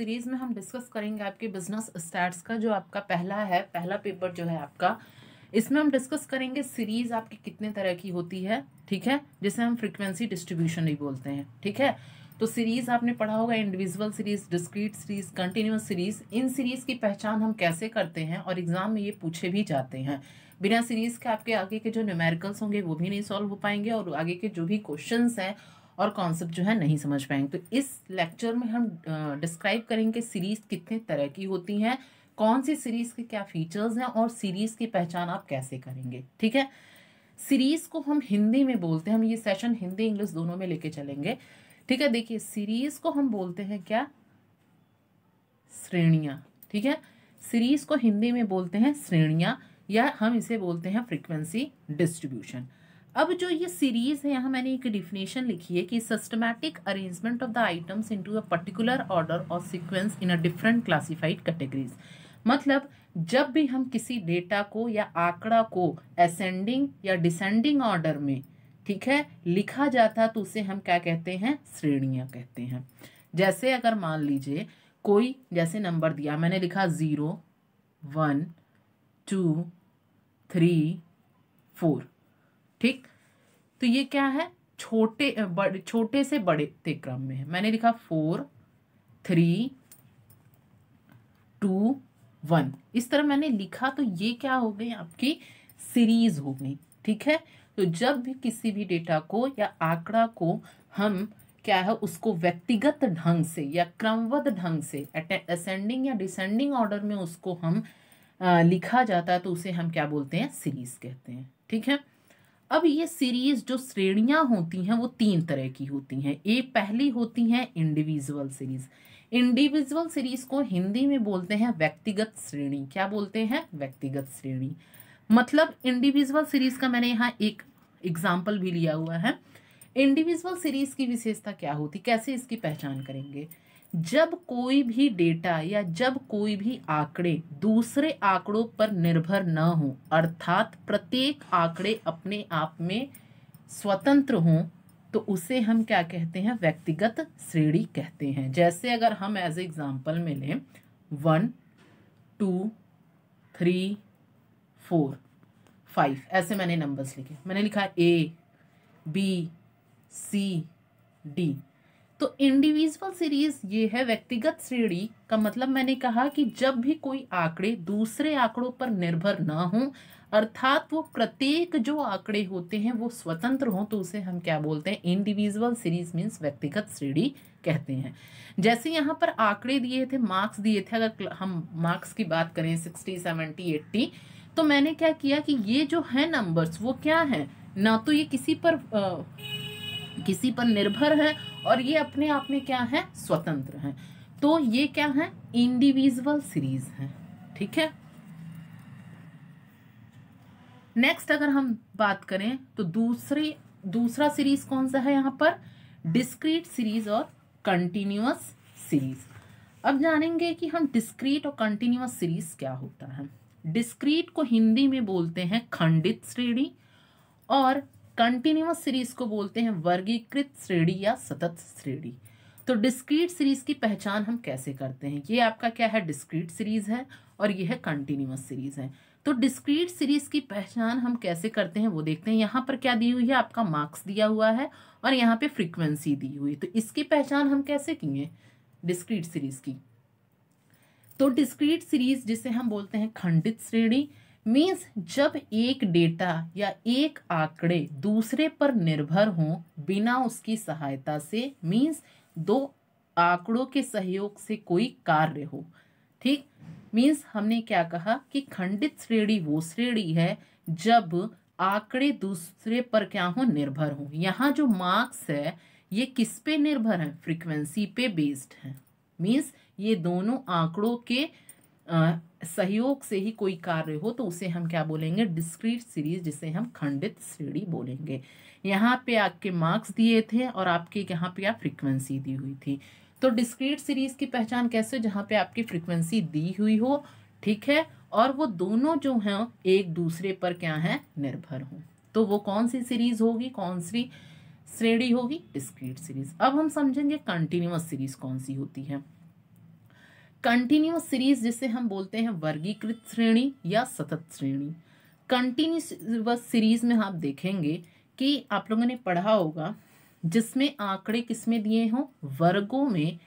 series में हम discuss करेंगे आपके बिजनेस स्टार्ट का जो आपका पहला है पहला पेपर जो है आपका इसमें हम डिस्कस करेंगे सीरीज़ आपकी कितने तरह की होती है ठीक है जिसे हम फ्रिक्वेंसी डिस्ट्रीब्यूशन भी बोलते हैं ठीक है तो सीरीज़ आपने पढ़ा होगा individual series discrete series continuous series इन सीरीज़ की पहचान हम कैसे करते हैं और एग्ज़ाम में ये पूछे भी जाते हैं बिना सीरीज़ के आपके आगे के जो न्यूमेरिकल्स होंगे वो भी नहीं सॉल्व हो पाएंगे और आगे के जो भी क्वेश्चंस हैं और कॉन्सेप्ट जो है नहीं समझ पाएंगे तो इस लेक्चर में हम डिस्क्राइब करेंगे सीरीज़ कितने तरह की होती हैं कौन सी सीरीज़ के क्या फीचर्स हैं और सीरीज़ की पहचान आप कैसे करेंगे ठीक है सीरीज़ को हम हिंदी में बोलते हैं हम ये सेशन हिंदी इंग्लिश दोनों में लेके चलेंगे ठीक है देखिए सीरीज़ को हम बोलते हैं क्या श्रेणिया ठीक है सीरीज़ को हिंदी में बोलते हैं श्रेणिया या हम इसे बोलते हैं फ्रीक्वेंसी डिस्ट्रीब्यूशन अब जो ये सीरीज़ है यहाँ मैंने एक डिफिनेशन लिखी है कि systematic arrangement of the items into a particular order और sequence in a different classified categories मतलब जब भी हम किसी डेटा को या आंकड़ा को असेंडिंग या डिसेंडिंग ऑर्डर में ठीक है लिखा जाता तो उसे हम क्या कहते हैं श्रेणियाँ कहते हैं जैसे अगर मान लीजिए कोई जैसे नंबर दिया मैंने लिखा zero one two three four ठीक तो ये क्या है छोटे बड़े छोटे से बड़े के क्रम में है मैंने लिखा फोर थ्री टू वन इस तरह मैंने लिखा तो ये क्या हो गई आपकी सीरीज हो गई ठीक है तो जब भी किसी भी डेटा को या आंकड़ा को हम क्या है उसको व्यक्तिगत ढंग से या क्रमवध ढंग से असेंडिंग या डिसेंडिंग ऑर्डर में उसको हम आ, लिखा जाता है तो उसे हम क्या बोलते हैं सीरीज कहते हैं ठीक है अब ये सीरीज जो श्रेणियाँ होती हैं वो तीन तरह की होती हैं ये पहली होती हैं इंडिविजुअल सीरीज इंडिविजुअल सीरीज को हिंदी में बोलते हैं व्यक्तिगत श्रेणी क्या बोलते हैं व्यक्तिगत श्रेणी मतलब इंडिविजुअल सीरीज का मैंने यहाँ एक एग्जाम्पल भी लिया हुआ है इंडिविजुअल सीरीज की विशेषता क्या होती कैसे इसकी पहचान करेंगे जब कोई भी डेटा या जब कोई भी आंकड़े दूसरे आंकड़ों पर निर्भर न हो अर्थात प्रत्येक आंकड़े अपने आप में स्वतंत्र हों तो उसे हम क्या कहते हैं व्यक्तिगत श्रेणी कहते हैं जैसे अगर हम एज एग्जाम्पल में लें one two three four five ऐसे मैंने नंबर्स लिखे मैंने लिखा ए बी सी डी तो इंडिविजुअल सीरीज ये है व्यक्तिगत श्रेणी का मतलब मैंने कहा कि जब भी कोई आंकड़े दूसरे आंकड़ों पर निर्भर ना हो अर्थात वो प्रत्येक जो आंकड़े होते हैं वो स्वतंत्र हों तो उसे हम क्या बोलते हैं इंडिविजुअल सीरीज मीन्स व्यक्तिगत श्रेणी कहते हैं जैसे यहाँ पर आंकड़े दिए थे मार्क्स दिए थे अगर हम मार्क्स की बात करें सिक्सटी सेवेंटी एट्टी तो मैंने क्या किया कि ये जो है नंबर्स वो क्या है ना तो ये किसी पर आ, किसी पर निर्भर है और ये अपने आप में क्या है स्वतंत्र है तो ये क्या है इंडिविजुअल सीरीज है ठीक है नेक्स्ट अगर हम बात करें तो दूसरी दूसरा सीरीज कौन सा है यहाँ पर डिस्क्रीट सीरीज और कंटिन्यूस सीरीज अब जानेंगे कि हम डिस्क्रीट और कंटिन्यूस सीरीज क्या होता है डिस्क्रीट को हिंदी में बोलते हैं खंडित श्रेणी और कंटिन्यूस सीरीज को बोलते हैं वर्गीकृत श्रेणी या सतत श्रेणी तो डिस्क्रीट सीरीज की पहचान हम कैसे करते हैं ये आपका क्या है डिस्क्रीट सीरीज है और यह है कंटिन्यूस सीरीज है तो डिस्क्रीट सीरीज की पहचान हम कैसे करते हैं वो देखते हैं यहाँ पर क्या दी हुई है आपका मार्क्स दिया हुआ है और यहाँ पे फ्रीक्वेंसी दी हुई तो इसकी पहचान हम कैसे किए डिस्क्रीट सीरीज की तो डिस्क्रीट सीरीज जिसे हम बोलते हैं खंडित श्रेणी मीन्स जब एक डेटा या एक आंकड़े दूसरे पर निर्भर हो बिना उसकी सहायता से मीन्स दो आंकड़ों के सहयोग से कोई कार्य हो ठीक मीन्स हमने क्या कहा कि खंडित श्रेणी वो श्रेणी है जब आंकड़े दूसरे पर क्या हो निर्भर हो यहाँ जो मार्क्स है ये किस पे निर्भर है फ्रीक्वेंसी पे बेस्ड है मीन्स ये दोनों आंकड़ों के सहयोग से ही कोई कार्य हो तो उसे हम क्या बोलेंगे डिस्क्रीट सीरीज जिसे हम खंडित श्रेणी बोलेंगे यहाँ पे आपके मार्क्स दिए थे और आपके यहाँ पे आप फ्रीक्वेंसी दी हुई थी तो डिस्क्रीट सीरीज की पहचान कैसे जहाँ पे आपकी फ्रीक्वेंसी दी हुई हो ठीक है और वो दोनों जो हैं एक दूसरे पर क्या है निर्भर हों तो वो कौन सी सीरीज होगी कौन सी श्रेणी होगी डिस्क्रीट सीरीज अब हम समझेंगे कंटिन्यूस सीरीज कौन सी होती है कंटिन्यूस सीरीज जिसे हम बोलते हैं वर्गीकृत श्रेणी या सतत श्रेणी कंटिन्यूस सीरीज में आप देखेंगे कि आप लोगों ने पढ़ा होगा जिसमें आंकड़े किसमें दिए हों वर्गों में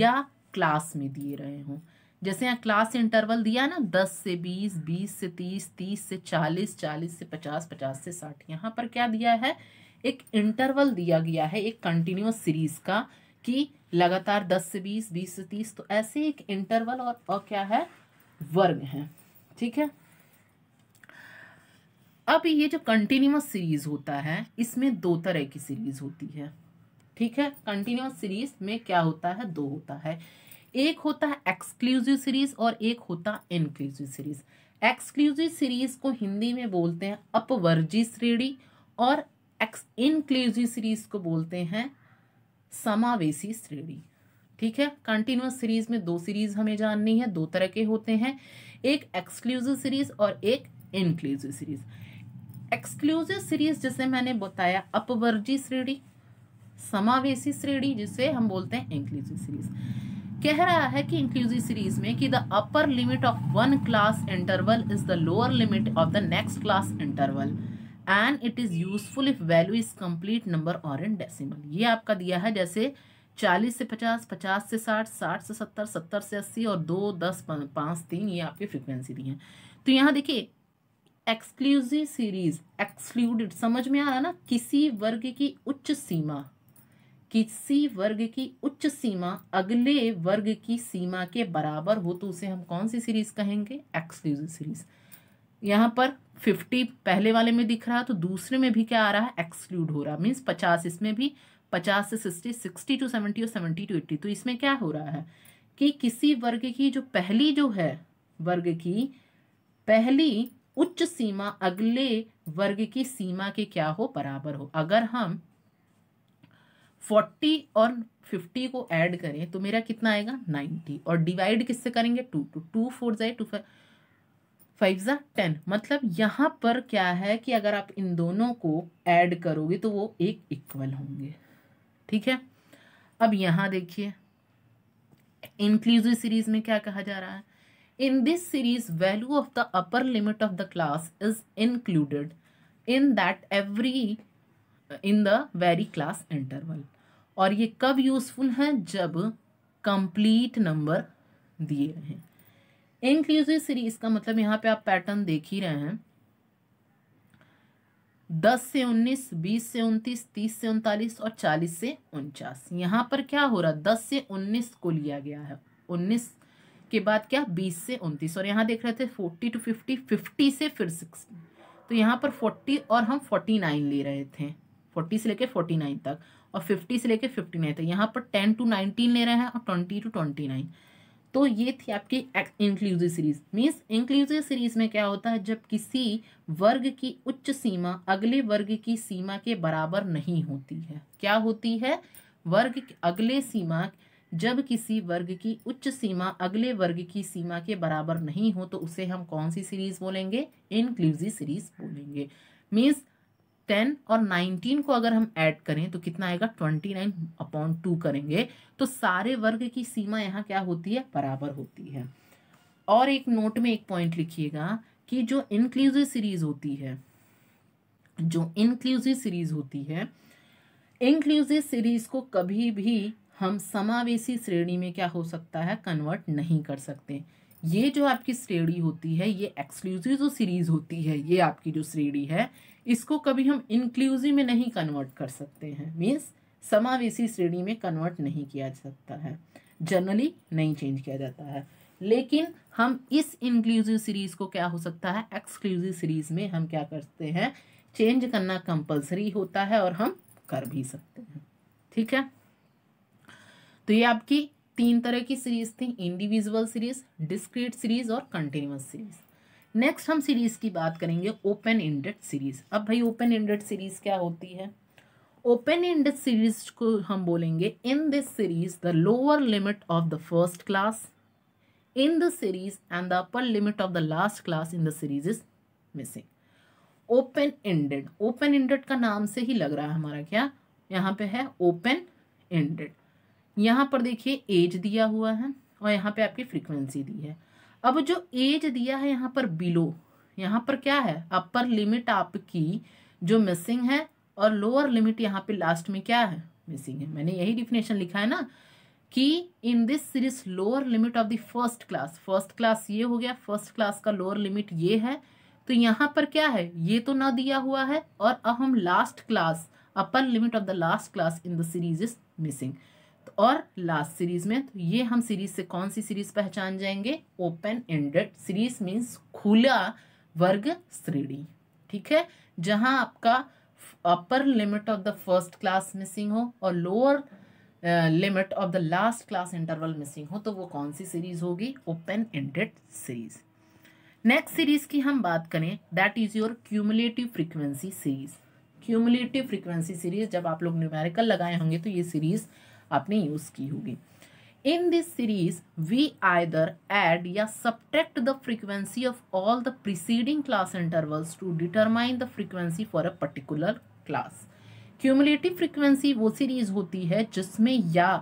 या क्लास में दिए रहे हों जैसे यहाँ क्लास इंटरवल दिया ना दस से बीस बीस से तीस तीस से चालीस चालीस से पचास पचास से साठ यहाँ पर क्या दिया है एक इंटरवल दिया गया है एक कंटिन्यूस सीरीज का कि लगातार 10 से 20, 20 से 30 तो ऐसे एक इंटरवल और, और क्या है वर्ग है ठीक है अब ये जो कंटिन्यूस सीरीज होता है इसमें दो तरह की सीरीज होती है ठीक है कंटिन्यूस सीरीज में क्या होता है दो होता है एक होता है एक्सक्लूसिव सीरीज और एक होता है इनक्लूसिव सीरीज एक्सक्लूसिव सीरीज को हिंदी में बोलते हैं अपवर्जी श्रेणी और एक्स इनक्लूसिव सीरीज को बोलते हैं समावेशी श्रेणी ठीक है कंटिन्यूस सीरीज में दो सीरीज हमें जाननी है दो तरह के होते हैं एक एक्सक्लूसिव सीरीज और एक इंक्लूसिव सीरीज एक्सक्लूसिव सीरीज जैसे मैंने बताया अपवर्जी श्रेणी समावेशी श्रेणी जिसे हम बोलते हैं इंक्लूसिव सीरीज कह रहा है कि इंक्लूसिव सीरीज में कि the upper limit of one class interval is the lower limit of the next class interval and it is useful if value is complete number और इन डेसिमल ये आपका दिया है जैसे चालीस से पचास पचास से साठ साठ से सत्तर सत्तर से अस्सी और दो दस पाँच तीन ये आपकी फ्रिक्वेंसी दी है तो यहाँ देखिए एक्सक्लूसिव सीरीज एक्सक्लूडेड समझ में आ रहा ना किसी वर्ग की उच्च सीमा किसी वर्ग की उच्च सीमा अगले वर्ग की सीमा के बराबर हो तो उसे हम कौन सी सीरीज कहेंगे एक्सक्लूसिव सीरीज़ यहाँ पर फिफ्टी पहले वाले में दिख रहा है तो दूसरे में भी क्या आ रहा है एक्सक्लूड हो रहा है मीन्स पचास इसमें भी पचास से सिक्सटी सिक्सटी टू सेवेंटी और सेवेंटी टू एट्टी तो इसमें क्या हो रहा है कि किसी वर्ग की जो पहली जो है वर्ग की पहली उच्च सीमा अगले वर्ग की सीमा के क्या हो बराबर हो अगर हम फोर्टी और फिफ्टी को ऐड करें तो मेरा कितना आएगा नाइन्टी और डिवाइड किससे करेंगे टू टू टू फोर जाए टू फाइव फाइव ज़ा टेन मतलब यहाँ पर क्या है कि अगर आप इन दोनों को ऐड करोगे तो वो एक इक्वल होंगे ठीक है अब यहाँ देखिए इंक्लूसिव सीरीज में क्या कहा जा रहा है in this series value of the upper limit of the class is included in that every in the very class interval और ये कब यूज़फुल है जब कंप्लीट नंबर दिए हैं इंक्लूसिव सीरीज का मतलब यहाँ पे आप पैटर्न देख ही रहे हैं दस से उन्नीस बीस से उनतीस तीस से उनतालीस और चालीस से उनचास यहाँ पर क्या हो रहा है दस से उन्नीस को लिया गया है उन्नीस के बाद क्या बीस से उनतीस और यहाँ देख रहे थे फोर्टी टू फिफ्टी फिफ्टी से फिर सिक्सटी तो यहाँ पर फोर्टी और हम फोर्टी नाइन ले रहे थे फोर्टी से लेके फोर्टी नाइन तक और फिफ्टी से लेके फिफ्टी नाइन तक यहाँ पर टेन टू नाइनटीन ले रहे हैं और ट्वेंटी टू ट्वेंटी नाइन तो ये थी आपकी inclusive series means inclusive series में क्या होता है जब किसी वर्ग की उच्च सीमा अगले वर्ग की सीमा के बराबर नहीं होती है क्या होती है वर्ग अगले सीमा जब किसी वर्ग की उच्च सीमा अगले वर्ग की सीमा के बराबर नहीं हो तो उसे हम कौन सी सीरीज बोलेंगे इंक्लूसिव सीरीज बोलेंगे मीन्स टेन और नाइनटीन को अगर हम ऐड करें तो कितना आएगा ट्वेंटी नाइन अपॉन टू करेंगे तो सारे वर्ग की सीमा यहाँ क्या होती है बराबर होती है और एक नोट में एक पॉइंट लिखिएगा कि जो इनक्लूसिव सीरीज होती है जो इनक्लूसिव सीरीज होती है इनक्लूसिव सीरीज को कभी भी हम समावेशी श्रेणी में क्या हो सकता है कन्वर्ट नहीं कर सकते ये जो आपकी श्रेणी होती है ये एक्सक्लूसिव जो सीरीज़ होती है ये आपकी जो श्रेणी है इसको कभी हम इंक्लूसिव में नहीं कन्वर्ट कर सकते हैं मीन्स समावेशी श्रेणी में कन्वर्ट नहीं किया जा सकता है जनरली नहीं चेंज किया जाता है लेकिन हम इस इंक्लूसिव सीरीज़ को क्या हो सकता है एक्सक्लूसिव सीरीज़ में हम क्या करते हैं चेंज करना कंपलसरी होता है और हम कर भी सकते हैं ठीक है तो ये आपकी तीन तरह की सीरीज थी इंडिविजुअल सीरीज डिस्क्रीट सीरीज और कंटिन्यूस सीरीज नेक्स्ट हम सीरीज की बात करेंगे ओपन इंडेड सीरीज अब भाई ओपन इंडेड सीरीज क्या होती है ओपन इंडेड सीरीज को हम बोलेंगे in this series the lower limit of the first class in the series and the upper limit of the last class in the series is missing open ended open ended का नाम से ही लग रहा है हमारा क्या यहाँ पे है ओपन इंडेड यहाँ पर देखिए एज दिया हुआ है और यहाँ पे आपकी फ्रीक्वेंसी दी है अब जो एज दिया है यहाँ पर बिलो यहाँ पर क्या है अपर लिमिट आपकी जो मिसिंग है और लोअर लिमिट यहाँ पे लास्ट में क्या है मिसिंग है मैंने यही डिफिनेशन लिखा है ना कि in this series lower limit of the first class first class ये हो गया फर्स्ट क्लास का लोअर लिमिट ये है तो यहाँ पर क्या है ये तो ना दिया हुआ है और अब हम last class upper limit of the last class in the series is missing और लास्ट सीरीज में तो ये हम सीरीज से कौन सी सीरीज पहचान जाएंगे ओपन एंडेड सीरीज मीन्स खुला वर्ग श्रेणी ठीक है जहां आपका upper limit of the first class missing हो और lower limit of the last class interval missing हो तो वो कौन सी सीरीज होगी open ended series next series की हम बात करें that is your cumulative frequency series cumulative frequency series जब आप लोग न्यूमेरिकल लगाए होंगे तो ये सीरीज़ आपने यूज़ की होगी in this series we either add या subtract the frequency of all the preceding class intervals to determine the frequency for a particular class cumulative frequency वो सीरीज होती है जिसमें या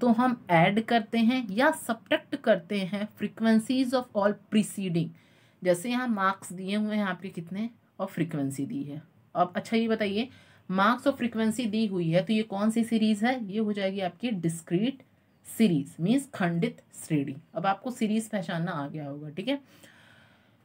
तो हम ऐड करते हैं या सब्ट्रैक्ट करते हैं फ्रीक्वेंसीज ऑफ ऑल प्रीसीडिंग जैसे यहाँ मार्क्स दिए हुए हैं आपके कितने और फ्रीक्वेंसी दी है अब अच्छा ये बताइए मार्क्स ऑफ फ्रीक्वेंसी दी हुई है तो ये कौन सी सीरीज है ये हो जाएगी आपकी डिस्क्रीट सीरीज मीन्स खंडित श्रेणी अब आपको सीरीज पहचानना आ गया होगा ठीक है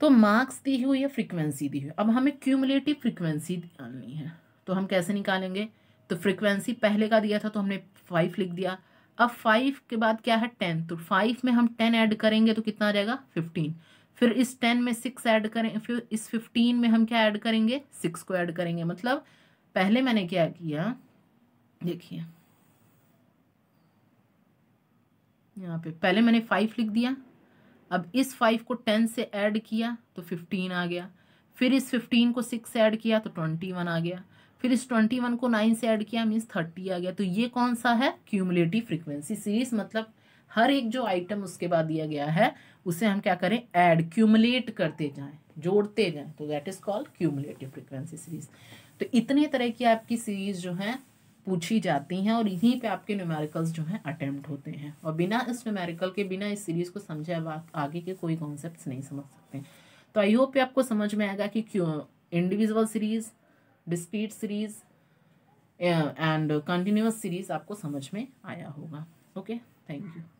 तो मार्क्स दी हुई है फ्रीक्वेंसी दी हुई अब हमें क्यूमुलेटिव फ्रीक्वेंसी निकालनी है तो हम कैसे निकालेंगे तो फ्रीक्वेंसी पहले का दिया था तो हमने फाइव लिख दिया अब फाइव के बाद क्या है टेन तो फाइव में हम टेन ऐड करेंगे तो कितना आ जाएगा फिफ्टीन फिर इस टेन में सिक्स ऐड करें फिर इस फिफ्टीन में हम क्या ऐड करेंगे सिक्स को ऐड करेंगे मतलब पहले मैंने क्या किया देखिए यहाँ पे पहले मैंने फाइव लिख दिया अब इस फाइव को टेन से ऐड किया तो फिफ्टीन आ गया फिर इस फिफ्टीन को सिक्स से ऐड किया तो ट्वेंटी वन आ गया फिर इस ट्वेंटी वन को नाइन से ऐड किया मीन्स थर्टी आ गया तो ये कौन सा है क्यूमुलेटिव फ्रीक्वेंसी सीरीज मतलब हर एक जो आइटम उसके बाद दिया गया है उसे हम क्या करें ऐड क्यूमुलेट करते जाएं जोड़ते जाएं तो that is called cumulative frequency series तो इतने तरह की आपकी सीरीज जो है पूछी जाती हैं और यहीं पे आपके न्यूमेरिकल्स जो हैं अटेम्प्ट होते हैं और बिना इस न्यूमेरिकल के बिना इस सीरीज़ को समझे आप आगे के कोई कॉन्सेप्ट नहीं समझ सकते तो आई होप आपको समझ में आएगा कि क्यों individual series discrete series and continuous series आपको समझ में आया होगा ओके थैंक यू